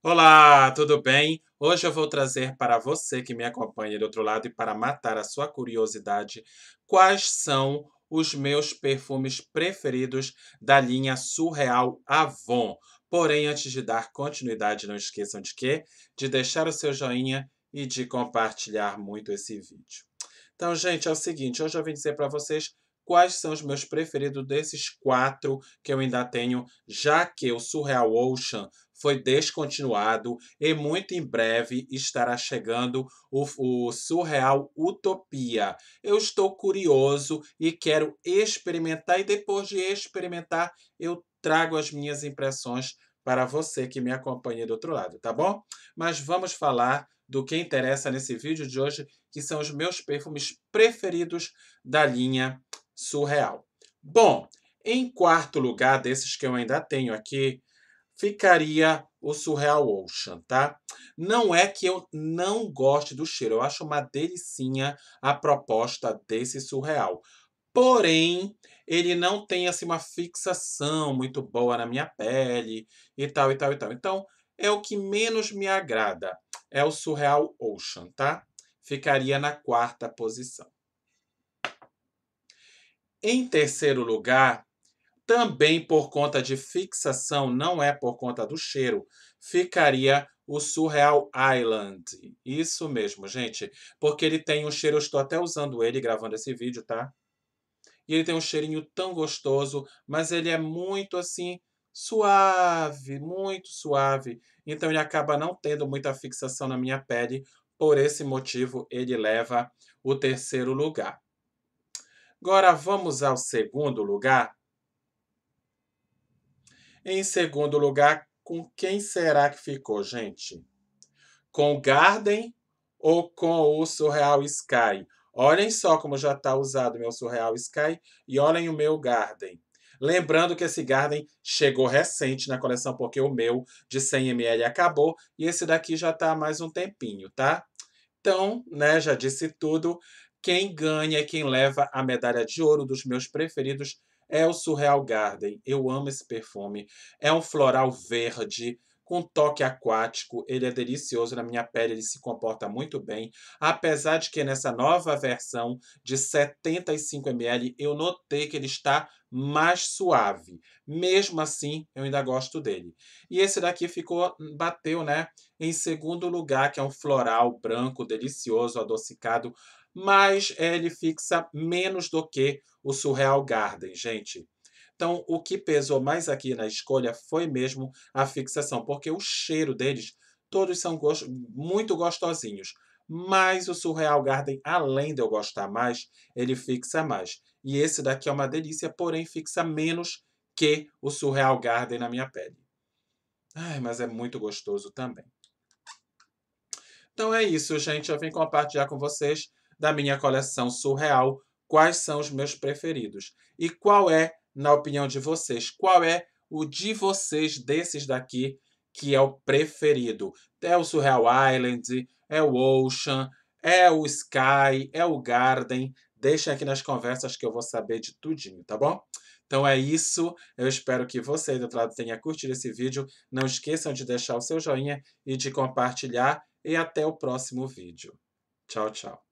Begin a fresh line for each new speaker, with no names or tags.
Olá, tudo bem? Hoje eu vou trazer para você que me acompanha do outro lado e para matar a sua curiosidade, quais são os meus perfumes preferidos da linha Surreal Avon. Porém, antes de dar continuidade, não esqueçam de quê? De deixar o seu joinha e de compartilhar muito esse vídeo. Então, gente, é o seguinte, hoje eu vim dizer para vocês quais são os meus preferidos desses quatro que eu ainda tenho, já que o Surreal Ocean foi descontinuado e muito em breve estará chegando o, o, Surreal Utopia. Eu estou curioso e quero experimentar, e depois de experimentar, eu trago as minhas impressões para você que me acompanha do outro lado, tá bom? Mas vamos falar do que interessa nesse vídeo de hoje, que são os meus perfumes preferidos da linha surreal. Bom, em quarto lugar desses que eu ainda tenho aqui, ficaria o Surreal Ocean, tá? Não é que eu não goste do cheiro, eu acho uma delicinha a proposta desse Surreal. Porém, ele não tem assim uma fixação muito boa na minha pele e tal e tal e tal. Então, é o que menos me agrada. É o Surreal Ocean, tá? Ficaria na quarta posição. Em terceiro lugar, também por conta de fixação, não é por conta do cheiro, ficaria o Surreal Island. Isso mesmo, gente. Porque ele tem um cheiro, eu estou até usando ele gravando esse vídeo, tá? E ele tem um cheirinho tão gostoso, mas ele é muito assim, suave, muito suave. Então ele acaba não tendo muita fixação na minha pele. Por esse motivo, ele leva o terceiro lugar. Agora vamos ao segundo lugar. Em segundo lugar, com quem será que ficou, gente? Com Garden ou com o Surreal Sky? Olhem só como já está usado meu Surreal Sky e olhem o meu Garden. Lembrando que esse Garden chegou recente na coleção, porque o meu de 100ml acabou e esse daqui já está há mais um tempinho, tá? Então, né, já disse tudo. Quem ganha, quem leva a medalha de ouro dos meus preferidos é o Surreal Garden. Eu amo esse perfume. É um floral verde com toque aquático, ele é delicioso na minha pele, ele se comporta muito bem, apesar de que nessa nova versão de 75 ml eu notei que ele está mais suave. Mesmo assim, eu ainda gosto dele. E esse daqui ficou hum, bateu, né, em segundo lugar, que é um floral branco delicioso, adocicado, mas ele fixa menos do que o Surreal Garden, gente. Então, o que pesou mais aqui na escolha foi mesmo a fixação, porque o cheiro deles, todos são gost... muito gostosinhos. Mas o Surreal Garden, além de eu gostar mais, ele fixa mais. E esse daqui é uma delícia, porém fixa menos que o Surreal Garden na minha pele. Ai, mas é muito gostoso também. Então é isso, gente. Eu vim compartilhar com vocês da minha coleção surreal quais são os meus preferidos e qual é na opinião de vocês. Qual é o de vocês desses daqui que é o preferido? É o Surreal Island, é o Ocean, é o Sky, é o Garden. Deixem aqui nas conversas que eu vou saber de tudinho, tá bom? Então é isso. Eu espero que você aí do outro lado tenha curtido esse vídeo. Não esqueçam de deixar o seu joinha e de compartilhar. E até o próximo vídeo. Tchau, tchau.